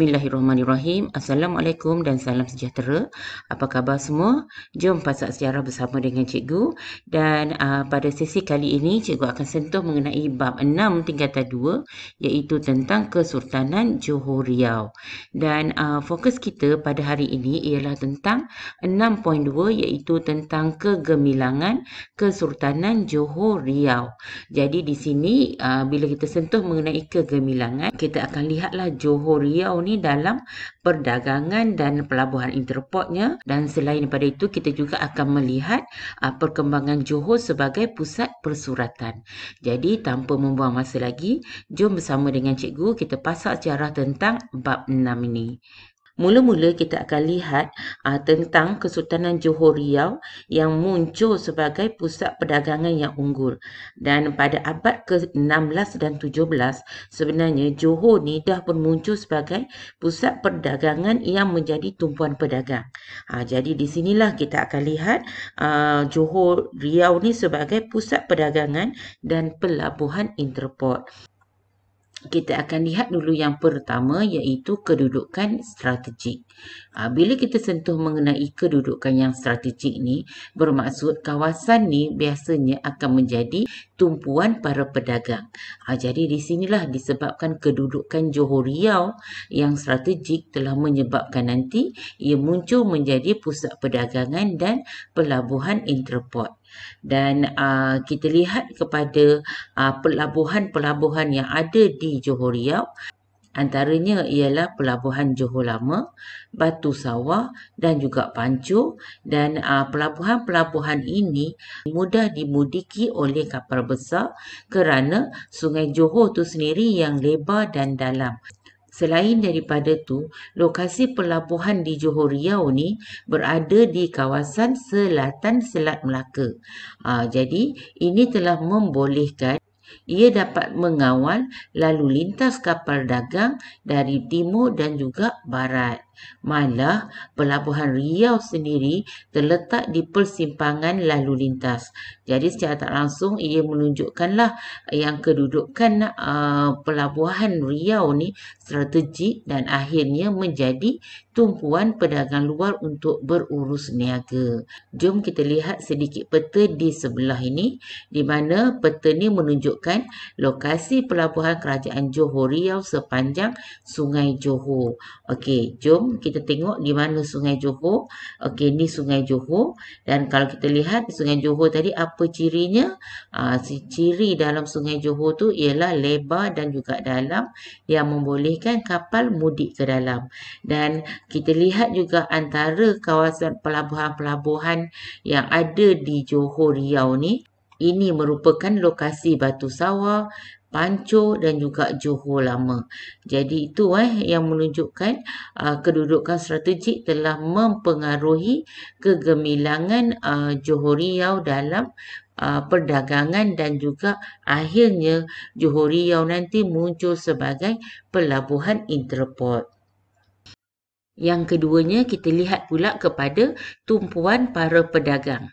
Bismillahirrahmanirrahim. Assalamualaikum dan salam sejahtera. Apa khabar semua? Jom pasak sejarah bersama dengan cikgu. Dan uh, pada sesi kali ini, cikgu akan sentuh mengenai bab 6 tingkatan 2 iaitu tentang Kesultanan Johor Riau. Dan uh, fokus kita pada hari ini ialah tentang 6.2 iaitu tentang kegemilangan Kesultanan Johor Riau. Jadi di sini, uh, bila kita sentuh mengenai kegemilangan, kita akan lihatlah Johor Riau ni ini dalam perdagangan dan pelabuhan interportnya dan selain daripada itu kita juga akan melihat uh, perkembangan Johor sebagai pusat persuratan. Jadi tanpa membuang masa lagi, jom bersama dengan cikgu kita pasak sejarah tentang bab 6 ini. Mula-mula kita akan lihat uh, tentang Kesultanan Johor Riau yang muncul sebagai pusat perdagangan yang unggul. Dan pada abad ke-16 dan 17, sebenarnya Johor ni dah pun muncul sebagai pusat perdagangan yang menjadi tumpuan pedagang. Uh, jadi di sinilah kita akan lihat uh, Johor Riau ni sebagai pusat perdagangan dan pelabuhan interport kita akan lihat dulu yang pertama iaitu kedudukan strategik. Ah, bila kita sentuh mengenai kedudukan yang strategik ni, bermaksud kawasan ni biasanya akan menjadi tumpuan para pedagang. Ah, jadi di sinilah disebabkan kedudukan Johor Riau yang strategik telah menyebabkan nanti ia muncul menjadi pusat perdagangan dan pelabuhan interport dan uh, kita lihat kepada ah, pelabuhan-pelabuhan yang ada di Johor Riau antaranya ialah pelabuhan Johor Lama, Batu Sawah dan juga Pancur dan ah, pelabuhan-pelabuhan ini mudah dimudiki oleh kapal besar kerana Sungai Johor itu sendiri yang lebar dan dalam. Selain daripada tu, lokasi pelabuhan di Johor Riau ni berada di kawasan selatan Selat Melaka. Ha, jadi, ini telah membolehkan ia dapat mengawal lalu lintas kapal dagang dari timur dan juga barat. Malah, pelabuhan Riau sendiri terletak di persimpangan lalu lintas. Jadi secara tak langsung ia menunjukkanlah yang kedudukan uh, pelabuhan Riau ni strategik dan akhirnya menjadi tumpuan pedagang luar untuk berurus niaga. Jom kita lihat sedikit peta di sebelah ini di mana peta ni menunjukkan lokasi pelabuhan kerajaan Johor Riau sepanjang Sungai Johor. Okey, jom kita tengok di mana Sungai Johor. Okey, ni Sungai Johor dan kalau kita lihat Sungai Johor tadi apa cirinya? Ah uh, ciri dalam Sungai Johor tu ialah lebar dan juga dalam yang membolehkan kapal mudik ke dalam. Dan kita lihat juga antara kawasan pelabuhan-pelabuhan yang ada di Johor Riau ni ini merupakan lokasi Batu Sawah, Pancur dan juga Johor Lama. Jadi itu eh yang menunjukkan uh, kedudukan strategik telah mempengaruhi kegemilangan uh, Johor Riau dalam uh, perdagangan dan juga akhirnya Johor Riau nanti muncul sebagai pelabuhan interport. Yang keduanya kita lihat pula kepada tumpuan para pedagang.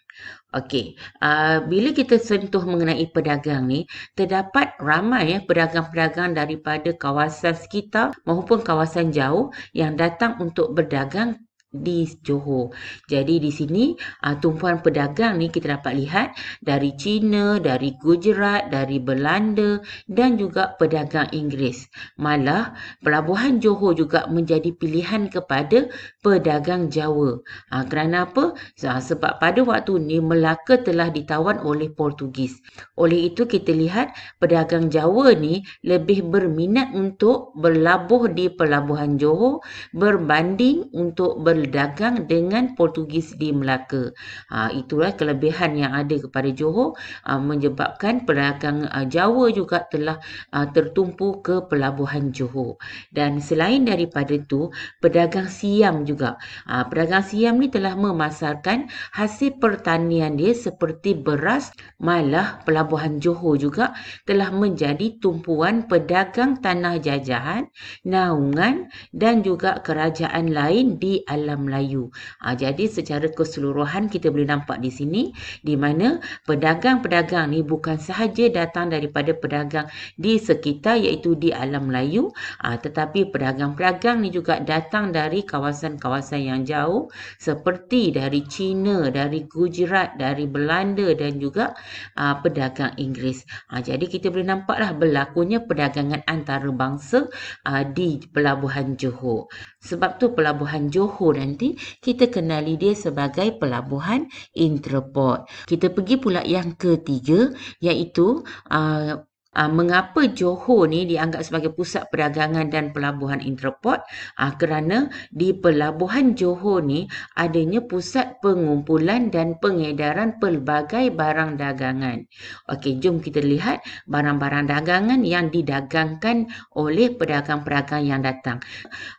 Okey, uh, bila kita sentuh mengenai pedagang ni, terdapat ramai ya pedagang-pedagang daripada kawasan sekitar maupun kawasan jauh yang datang untuk berdagang di Johor. Jadi di sini uh, tumpuan pedagang ni kita dapat lihat dari China, dari Gujarat, dari Belanda dan juga pedagang Inggeris. Malah pelabuhan Johor juga menjadi pilihan kepada pedagang Jawa. Uh, kerana apa? Sebab pada waktu ni Melaka telah ditawan oleh Portugis. Oleh itu kita lihat pedagang Jawa ni lebih berminat untuk berlabuh di pelabuhan Johor berbanding untuk ber berdagang dengan Portugis di Melaka. Ha, itulah kelebihan yang ada kepada Johor ha, menyebabkan pedagang ha, Jawa juga telah ha, tertumpu ke pelabuhan Johor. Dan selain daripada itu, pedagang Siam juga. Ha, pedagang Siam ni telah memasarkan hasil pertanian dia seperti beras malah pelabuhan Johor juga telah menjadi tumpuan pedagang tanah jajahan, naungan dan juga kerajaan lain di Alam dalam Melayu. Ha, jadi secara keseluruhan kita boleh nampak di sini di mana pedagang-pedagang ni bukan sahaja datang daripada pedagang di sekitar iaitu di alam Melayu ha, tetapi pedagang-pedagang ni juga datang dari kawasan-kawasan yang jauh seperti dari China, dari Gujarat, dari Belanda dan juga ha, pedagang Inggeris. Ha, jadi kita boleh nampaklah berlakunya perdagangan antarabangsa ha, di Pelabuhan Johor. Sebab tu Pelabuhan Johor nanti kita kenali dia sebagai pelabuhan intraport. Kita pergi pula yang ketiga iaitu uh, aa, ah, mengapa Johor ni dianggap sebagai pusat perdagangan dan pelabuhan interport aa, ah, kerana di pelabuhan Johor ni adanya pusat pengumpulan dan pengedaran pelbagai barang dagangan. Okey, jom kita lihat barang-barang dagangan yang didagangkan oleh pedagang-pedagang yang datang.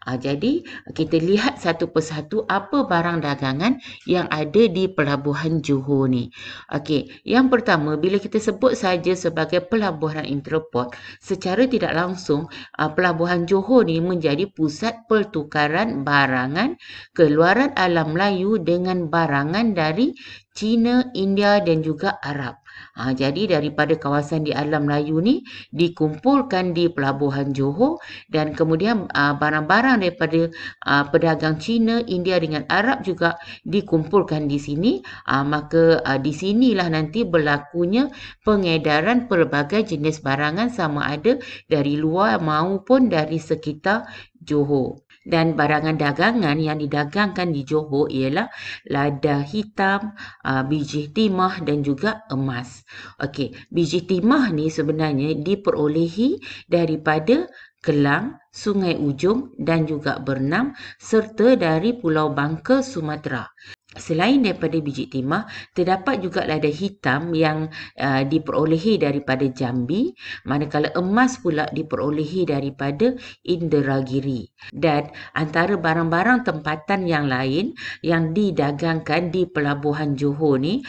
Aa, ah, jadi, kita lihat satu persatu apa barang dagangan yang ada di pelabuhan Johor ni. Okey, yang pertama bila kita sebut saja sebagai pelabuhan Interpol. Secara tidak langsung, uh, Pelabuhan Johor ni menjadi pusat pertukaran barangan keluaran alam Melayu dengan barangan dari China, India dan juga Arab. Ha, jadi daripada kawasan di alam Melayu ni dikumpulkan di pelabuhan Johor dan kemudian ha, barang-barang daripada aa, ha, pedagang Cina, India dengan Arab juga dikumpulkan di sini. Aa, ha, maka aa, di sinilah nanti berlakunya pengedaran pelbagai jenis barangan sama ada dari luar maupun dari sekitar Johor dan barangan dagangan yang didagangkan di Johor ialah lada hitam, uh, biji timah dan juga emas. Okey, biji timah ni sebenarnya diperolehi daripada Kelang, Sungai Ujung dan juga Bernam serta dari Pulau Bangka, Sumatera. Selain daripada biji timah, terdapat juga lada hitam yang uh, diperolehi daripada jambi, manakala emas pula diperolehi daripada Indragiri. Dan antara barang-barang tempatan yang lain yang didagangkan di pelabuhan Johor ni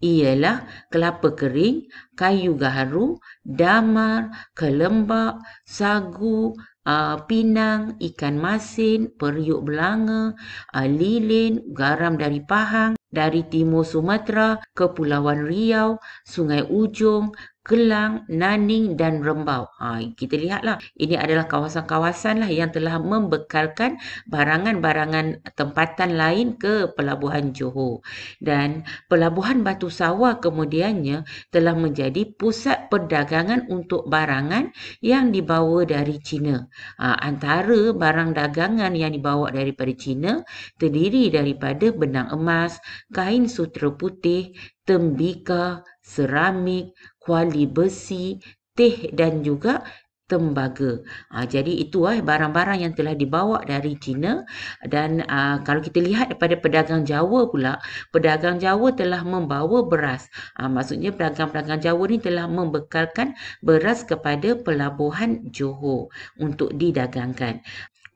ialah kelapa kering, kayu gaharu, damar, kelembak, sagu, uh, pinang, ikan masin, periuk belanga, uh, lilin, garam dari Pahang, dari timur Sumatera, Kepulauan Riau, Sungai Ujung, Kelang, Naning dan Rembau. Ha, kita lihatlah. Ini adalah kawasan-kawasan lah yang telah membekalkan barangan-barangan tempatan lain ke Pelabuhan Johor. Dan Pelabuhan Batu Sawah kemudiannya telah menjadi pusat perdagangan untuk barangan yang dibawa dari China. Ha, antara barang dagangan yang dibawa daripada China terdiri daripada benang emas, kain sutera putih, tembika, seramik, kuali besi, teh dan juga tembaga. Ha, jadi itu ah barang-barang yang telah dibawa dari China dan uh, kalau kita lihat daripada pedagang Jawa pula, pedagang Jawa telah membawa beras. Ha, maksudnya pedagang-pedagang Jawa ni telah membekalkan beras kepada pelabuhan Johor untuk didagangkan.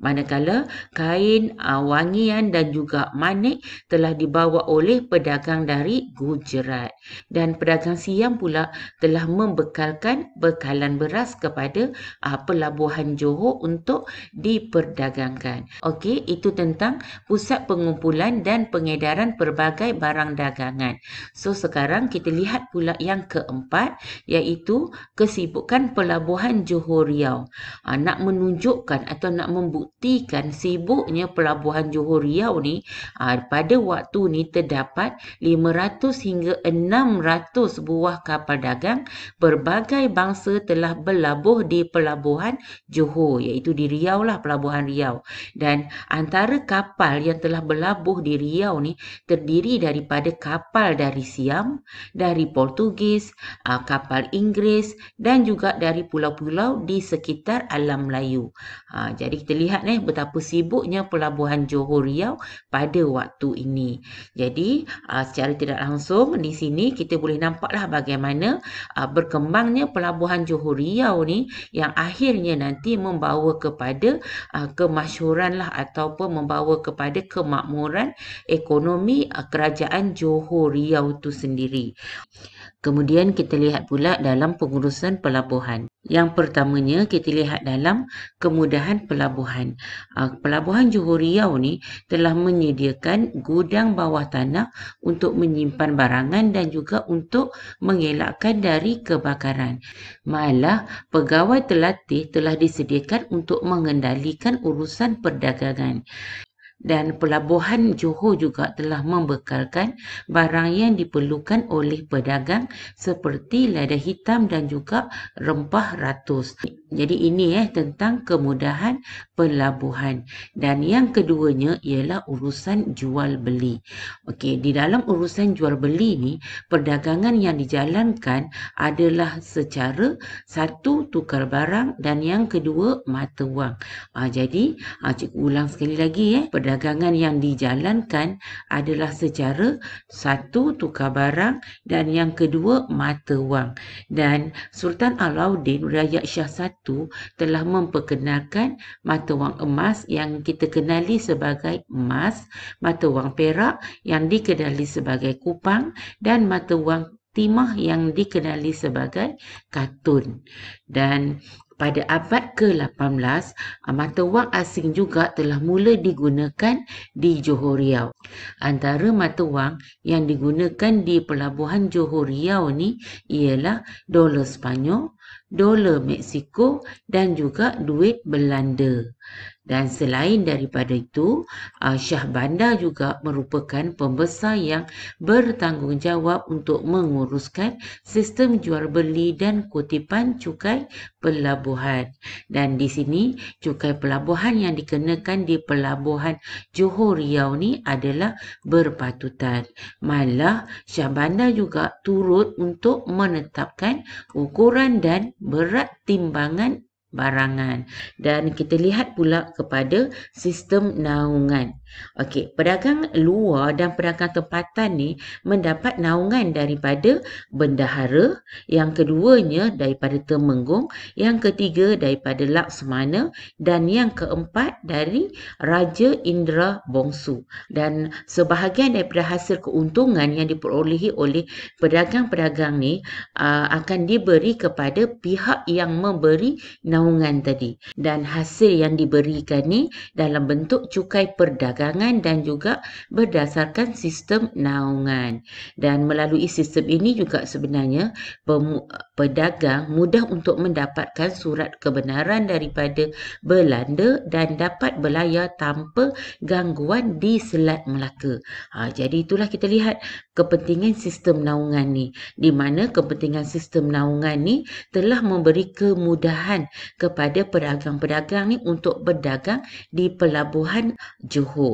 Manakala kain uh, wangian dan juga manik telah dibawa oleh pedagang dari Gujarat dan pedagang Siam pula telah membekalkan bekalan beras kepada uh, pelabuhan Johor untuk diperdagangkan. Okey, itu tentang pusat pengumpulan dan pengedaran pelbagai barang dagangan. So sekarang kita lihat pula yang keempat iaitu kesibukan pelabuhan Johor Riau. Uh, nak menunjukkan atau nak membuktikan buktikan sibuknya pelabuhan Johor Riau ni aa, ah, pada waktu ni terdapat 500 hingga 600 buah kapal dagang berbagai bangsa telah berlabuh di pelabuhan Johor iaitu di Riau lah pelabuhan Riau dan antara kapal yang telah berlabuh di Riau ni terdiri daripada kapal dari Siam, dari Portugis, aa, ah, kapal Inggeris dan juga dari pulau-pulau di sekitar Alam Melayu. Aa, ah, jadi kita lihat lihat eh betapa sibuknya pelabuhan Johor Riau pada waktu ini. Jadi aa, ah, secara tidak langsung di sini kita boleh nampaklah bagaimana aa, ah, berkembangnya pelabuhan Johor Riau ni yang akhirnya nanti membawa kepada aa, ah, kemasyuran lah ataupun membawa kepada kemakmuran ekonomi aa, kerajaan Johor Riau tu sendiri. Kemudian kita lihat pula dalam pengurusan pelabuhan. Yang pertamanya kita lihat dalam kemudahan pelabuhan. Ah, pelabuhan Johor Riau ni telah menyediakan gudang bawah tanah untuk menyimpan barangan dan juga untuk mengelakkan dari kebakaran. Malah pegawai terlatih telah disediakan untuk mengendalikan urusan perdagangan dan pelabuhan Johor juga telah membekalkan barang yang diperlukan oleh pedagang seperti lada hitam dan juga rempah ratus. Jadi ini eh tentang kemudahan pelabuhan dan yang keduanya ialah urusan jual beli. Okey, di dalam urusan jual beli ni perdagangan yang dijalankan adalah secara satu tukar barang dan yang kedua mata wang. Ha, jadi ha, ah, cikgu ulang sekali lagi eh perdagangan yang dijalankan adalah secara satu tukar barang dan yang kedua mata wang. Dan Sultan Alauddin Raja Shah 1 itu telah memperkenalkan mata wang emas yang kita kenali sebagai emas, mata wang perak yang dikenali sebagai kupang dan mata wang timah yang dikenali sebagai katun. Dan pada abad ke-18, mata wang asing juga telah mula digunakan di Johor Riau. Antara mata wang yang digunakan di pelabuhan Johor Riau ni ialah dolar Spanyol dolar Meksiko dan juga duit Belanda. Dan selain daripada itu, ah, Syah Bandar juga merupakan pembesar yang bertanggungjawab untuk menguruskan sistem jual beli dan kutipan cukai pelabuhan. Dan di sini, cukai pelabuhan yang dikenakan di pelabuhan Johor Riau ni adalah berpatutan. Malah, Syah Bandar juga turut untuk menetapkan ukuran dan berat timbangan barangan dan kita lihat pula kepada sistem naungan Okey, pedagang luar dan pedagang tempatan ni mendapat naungan daripada bendahara, yang keduanya daripada temenggung, yang ketiga daripada laksamana dan yang keempat dari raja Indra Bongsu. Dan sebahagian daripada hasil keuntungan yang diperolehi oleh pedagang-pedagang ni aa, akan diberi kepada pihak yang memberi naungan tadi. Dan hasil yang diberikan ni dalam bentuk cukai perdagangan perdagangan dan juga berdasarkan sistem naungan. Dan melalui sistem ini juga sebenarnya pedagang mudah untuk mendapatkan surat kebenaran daripada Belanda dan dapat berlayar tanpa gangguan di Selat Melaka. Ha, jadi itulah kita lihat kepentingan sistem naungan ni. Di mana kepentingan sistem naungan ni telah memberi kemudahan kepada pedagang-pedagang ni untuk berdagang di pelabuhan Johor.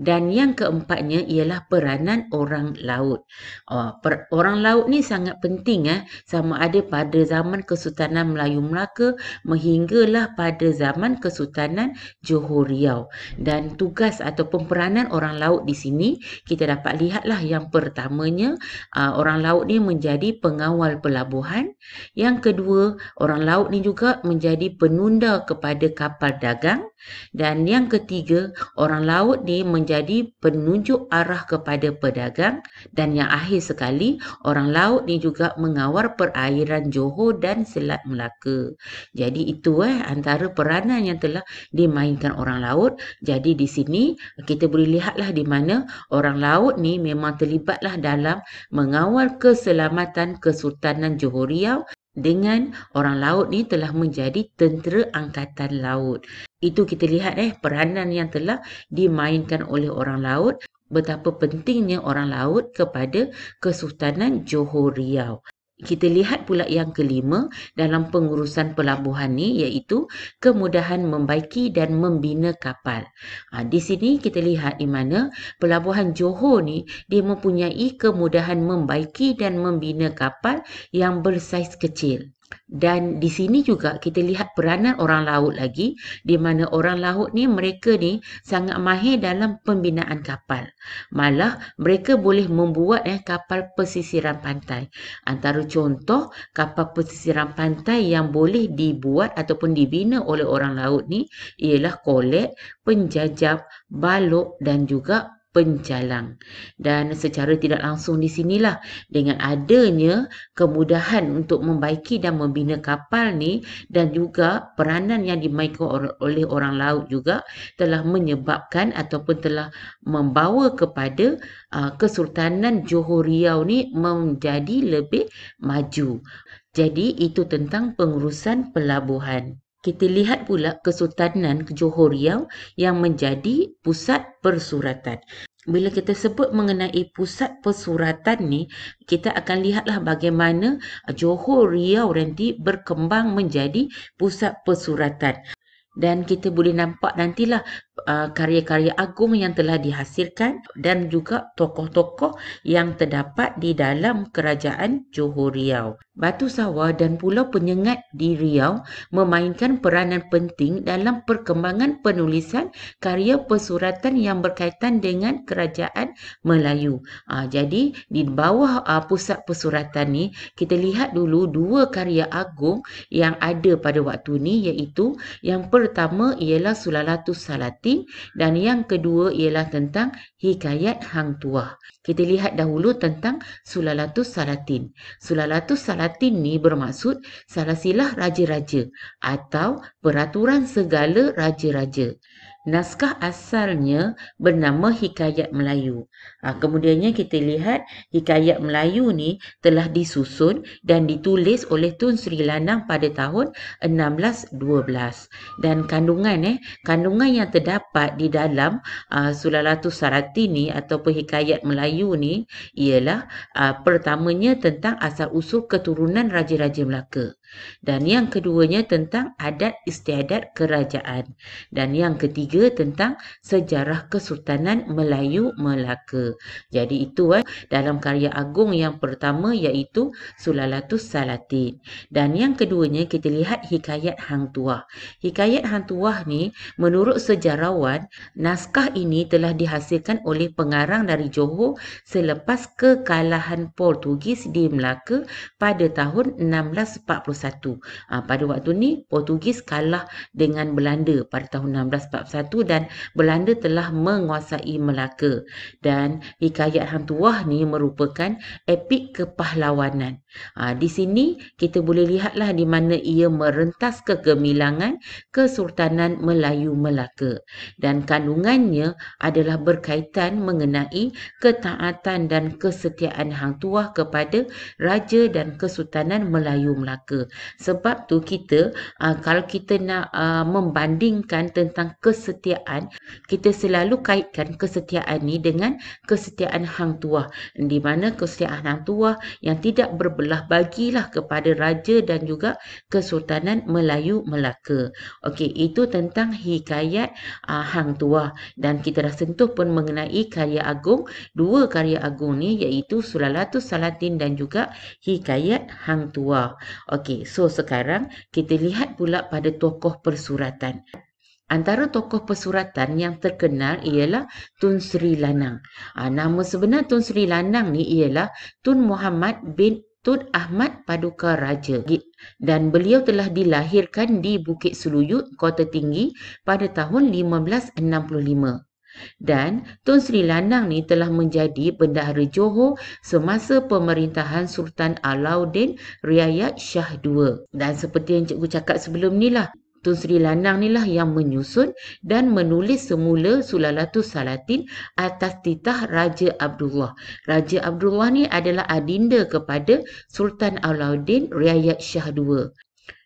Dan yang keempatnya ialah peranan orang laut. Oh, per, orang laut ni sangat penting eh, sama ada pada zaman Kesultanan Melayu Melaka mehinggalah pada zaman Kesultanan Johor Riau. Dan tugas ataupun peranan orang laut di sini kita dapat lihatlah yang pertamanya uh, orang laut ni menjadi pengawal pelabuhan. Yang kedua orang laut ni juga menjadi penunda kepada kapal dagang. Dan yang ketiga orang laut ni menjadi menjadi penunjuk arah kepada pedagang dan yang akhir sekali orang laut ni juga mengawal perairan Johor dan Selat Melaka. Jadi itu eh antara peranan yang telah dimainkan orang laut. Jadi di sini kita boleh lihatlah di mana orang laut ni memang terlibatlah dalam mengawal keselamatan Kesultanan Johor Riau dengan orang laut ni telah menjadi tentera angkatan laut. Itu kita lihat eh peranan yang telah dimainkan oleh orang laut betapa pentingnya orang laut kepada Kesultanan Johor Riau. Kita lihat pula yang kelima dalam pengurusan pelabuhan ni iaitu kemudahan membaiki dan membina kapal. Ha, di sini kita lihat di mana pelabuhan Johor ni dia mempunyai kemudahan membaiki dan membina kapal yang bersaiz kecil dan di sini juga kita lihat peranan orang laut lagi di mana orang laut ni mereka ni sangat mahir dalam pembinaan kapal. Malah mereka boleh membuat eh kapal pesisiran pantai. Antara contoh kapal pesisiran pantai yang boleh dibuat ataupun dibina oleh orang laut ni ialah kolek, penjajap, balok dan juga Pencalang Dan secara tidak langsung di sinilah dengan adanya kemudahan untuk membaiki dan membina kapal ni dan juga peranan yang dimainkan oleh orang laut juga telah menyebabkan ataupun telah membawa kepada uh, Kesultanan Johor Riau ni menjadi lebih maju. Jadi itu tentang pengurusan pelabuhan kita lihat pula Kesultanan Johor Riau yang menjadi pusat persuratan. Bila kita sebut mengenai pusat persuratan ni, kita akan lihatlah bagaimana Johor Riau nanti berkembang menjadi pusat persuratan. Dan kita boleh nampak nantilah Uh, karya-karya agung yang telah dihasilkan dan juga tokoh-tokoh yang terdapat di dalam kerajaan Johor Riau. Batu sawah dan pulau penyengat di Riau memainkan peranan penting dalam perkembangan penulisan karya pesuratan yang berkaitan dengan kerajaan Melayu. Ha, jadi di bawah uh, pusat pesuratan ni kita lihat dulu dua karya agung yang ada pada waktu ni iaitu yang pertama ialah Sulalatus Salati mati dan yang kedua ialah tentang hikayat hang tua. Kita lihat dahulu tentang Sulalatus Salatin. Sulalatus Salatin ni bermaksud salasilah raja-raja atau peraturan segala raja-raja. Naskah asalnya bernama Hikayat Melayu. Ha, kemudiannya kita lihat Hikayat Melayu ni telah disusun dan ditulis oleh Tun Sri Lanang pada tahun 1612. Dan kandungan eh, kandungan yang terdapat di dalam uh, ha, Sulalatu Sarati ni ataupun Hikayat Melayu ni ialah uh, pertamanya tentang asal-usul keturunan Raja-Raja Melaka. Dan yang keduanya tentang adat istiadat kerajaan. Dan yang ketiga tentang sejarah kesultanan Melayu Melaka. Jadi itu eh, dalam karya agung yang pertama iaitu Sulalatus Salatin. Dan yang keduanya kita lihat Hikayat Hang Tuah. Hikayat Hang Tuah ni menurut sejarawan, naskah ini telah dihasilkan oleh pengarang dari Johor selepas kekalahan Portugis di Melaka pada tahun 1641. 1941. Ha, ah, pada waktu ni Portugis kalah dengan Belanda pada tahun 1641 dan Belanda telah menguasai Melaka. Dan hikayat Hang Tuah ni merupakan epik kepahlawanan. Ha, di sini kita boleh lihatlah di mana ia merentas kegemilangan Kesultanan Melayu Melaka. Dan kandungannya adalah berkaitan mengenai ketaatan dan kesetiaan Hang Tuah kepada Raja dan Kesultanan Melayu Melaka. Sebab tu kita uh, kalau kita nak uh, membandingkan tentang kesetiaan, kita selalu kaitkan kesetiaan ni dengan kesetiaan hang tuah. Di mana kesetiaan hang tuah yang tidak berbelah bagilah kepada raja dan juga kesultanan Melayu Melaka. Okey, itu tentang hikayat uh, hang tuah dan kita dah sentuh pun mengenai karya agung, dua karya agung ni iaitu Sulalatus Salatin dan juga Hikayat Hang Tua. Okey, So sekarang kita lihat pula pada tokoh persuratan. Antara tokoh persuratan yang terkenal ialah Tun Sri Lanang. Ha, nama sebenar Tun Sri Lanang ni ialah Tun Muhammad bin Tun Ahmad Paduka Raja. Dan beliau telah dilahirkan di Bukit Seluyut, Kota Tinggi pada tahun 1565. Dan Tun Sri Lanang ni telah menjadi bendahara Johor semasa pemerintahan Sultan Alauddin Riayat Shah II. Dan seperti yang cikgu cakap sebelum ni lah, Tun Sri Lanang ni lah yang menyusun dan menulis semula Sulalatul Salatin atas titah Raja Abdullah. Raja Abdullah ni adalah adinda kepada Sultan Alauddin Riayat Shah II.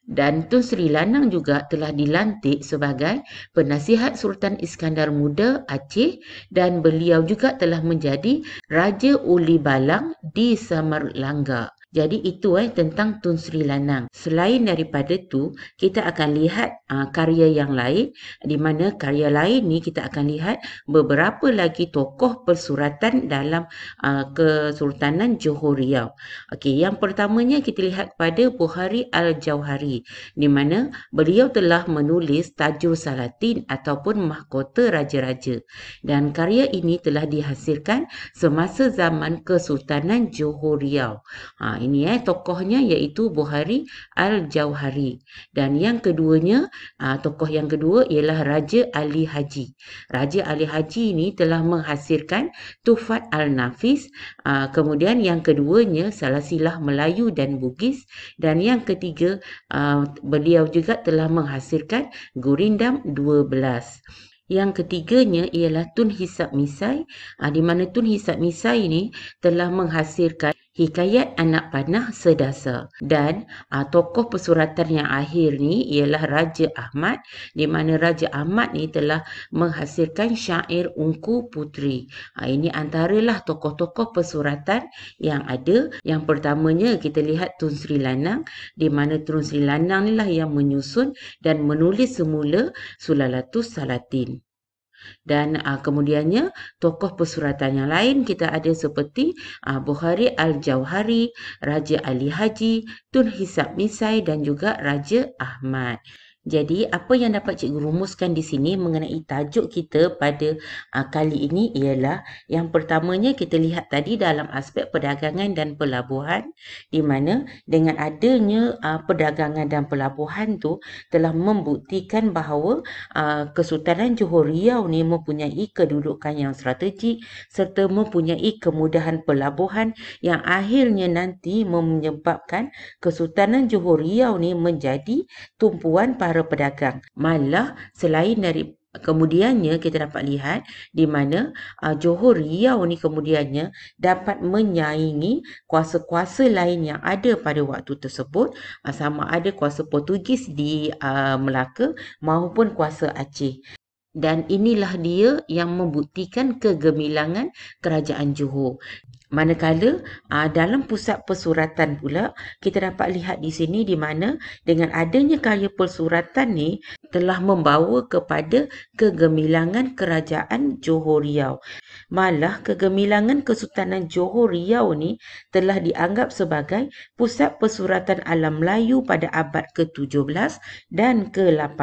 Dan Tun Sri Lanang juga telah dilantik sebagai penasihat Sultan Iskandar Muda Aceh dan beliau juga telah menjadi Raja Uli Balang di Samarlangga. Jadi itu eh tentang Tun Sri Lanang. Selain daripada tu, kita akan lihat uh, karya yang lain di mana karya lain ni kita akan lihat beberapa lagi tokoh persuratan dalam uh, Kesultanan Johor Riau. Okey, yang pertamanya kita lihat pada Buhari Al-Jauhari di mana beliau telah menulis Tajul Salatin ataupun Mahkota Raja-raja. Dan karya ini telah dihasilkan semasa zaman Kesultanan Johor Riau. Uh, ini eh tokohnya iaitu Buhari Al-Jauhari dan yang keduanya aa, ah, tokoh yang kedua ialah Raja Ali Haji. Raja Ali Haji ini telah menghasilkan Tufat Al-Nafis, ah, kemudian yang keduanya Salasilah Melayu dan Bugis dan yang ketiga aa, ah, beliau juga telah menghasilkan Gurindam 12. Yang ketiganya ialah Tun Hisab Misai, di mana Tun Hisab Misai ini telah menghasilkan Hikayat Anak Panah Sedasa dan uh, tokoh pesuratan yang akhir ni ialah Raja Ahmad di mana Raja Ahmad ni telah menghasilkan syair Ungku Putri. Uh, ini antaralah tokoh-tokoh pesuratan yang ada. Yang pertamanya kita lihat Tun Sri Lanang di mana Tun Sri Lanang ni lah yang menyusun dan menulis semula Sulalatus Salatin. Dan uh, kemudiannya tokoh persuratan yang lain kita ada seperti uh, Bukhari Al-Jauhari, Raja Ali Haji, Tun Hisab Misai dan juga Raja Ahmad. Jadi apa yang dapat cikgu rumuskan di sini mengenai tajuk kita pada uh, kali ini ialah yang pertamanya kita lihat tadi dalam aspek perdagangan dan pelabuhan di mana dengan adanya uh, perdagangan dan pelabuhan tu telah membuktikan bahawa uh, Kesultanan Johor Riau ni mempunyai kedudukan yang strategik serta mempunyai kemudahan pelabuhan yang akhirnya nanti menyebabkan Kesultanan Johor Riau ni menjadi tumpuan para para pedagang. Malah selain dari kemudiannya kita dapat lihat di mana uh, Johor Riau ni kemudiannya dapat menyaingi kuasa-kuasa lain yang ada pada waktu tersebut uh, sama ada kuasa Portugis di uh, Melaka maupun kuasa Aceh. Dan inilah dia yang membuktikan kegemilangan kerajaan Johor. Manakala aa, ah, dalam pusat persuratan pula kita dapat lihat di sini di mana dengan adanya karya persuratan ni telah membawa kepada kegemilangan kerajaan Johor Riau. Malah kegemilangan Kesultanan Johor Riau ni telah dianggap sebagai pusat persuratan alam Melayu pada abad ke-17 dan ke-18.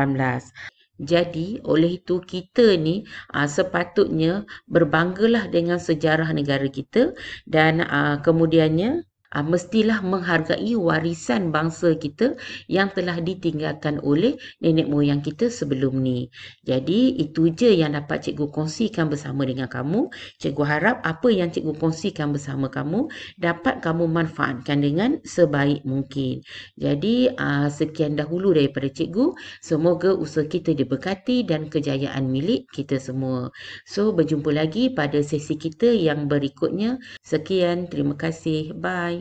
Jadi oleh itu kita ni aa, ah, sepatutnya berbanggalah dengan sejarah negara kita dan aa, ah, kemudiannya Ah, mestilah menghargai warisan bangsa kita yang telah ditinggalkan oleh nenek moyang kita sebelum ni. Jadi itu je yang dapat cikgu kongsikan bersama dengan kamu. Cikgu harap apa yang cikgu kongsikan bersama kamu dapat kamu manfaatkan dengan sebaik mungkin. Jadi ah, sekian dahulu daripada cikgu. Semoga usaha kita diberkati dan kejayaan milik kita semua. So berjumpa lagi pada sesi kita yang berikutnya. Sekian, terima kasih. Bye.